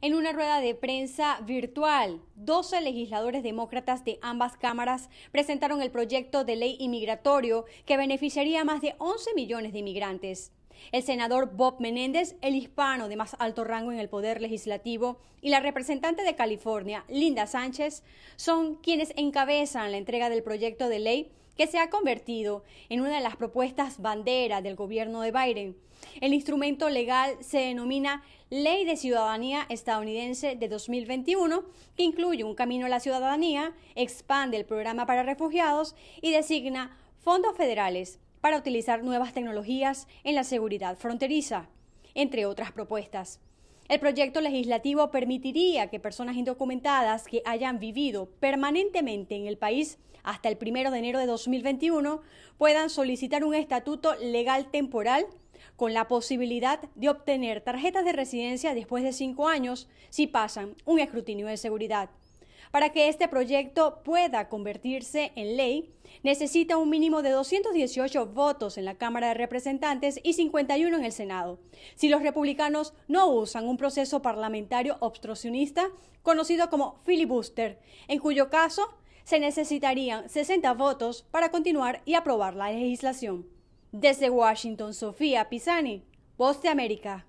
En una rueda de prensa virtual, 12 legisladores demócratas de ambas cámaras presentaron el proyecto de ley inmigratorio que beneficiaría a más de 11 millones de inmigrantes. El senador Bob Menéndez, el hispano de más alto rango en el Poder Legislativo, y la representante de California, Linda Sánchez, son quienes encabezan la entrega del proyecto de ley que se ha convertido en una de las propuestas bandera del gobierno de Biden. El instrumento legal se denomina Ley de Ciudadanía Estadounidense de 2021, que incluye un camino a la ciudadanía, expande el programa para refugiados y designa fondos federales para utilizar nuevas tecnologías en la seguridad fronteriza, entre otras propuestas. El proyecto legislativo permitiría que personas indocumentadas que hayan vivido permanentemente en el país hasta el 1 de enero de 2021 puedan solicitar un estatuto legal temporal con la posibilidad de obtener tarjetas de residencia después de cinco años si pasan un escrutinio de seguridad. Para que este proyecto pueda convertirse en ley, necesita un mínimo de 218 votos en la Cámara de Representantes y 51 en el Senado. Si los republicanos no usan un proceso parlamentario obstruccionista, conocido como filibuster, en cuyo caso se necesitarían 60 votos para continuar y aprobar la legislación. Desde Washington, Sofía Pisani, Voz de América.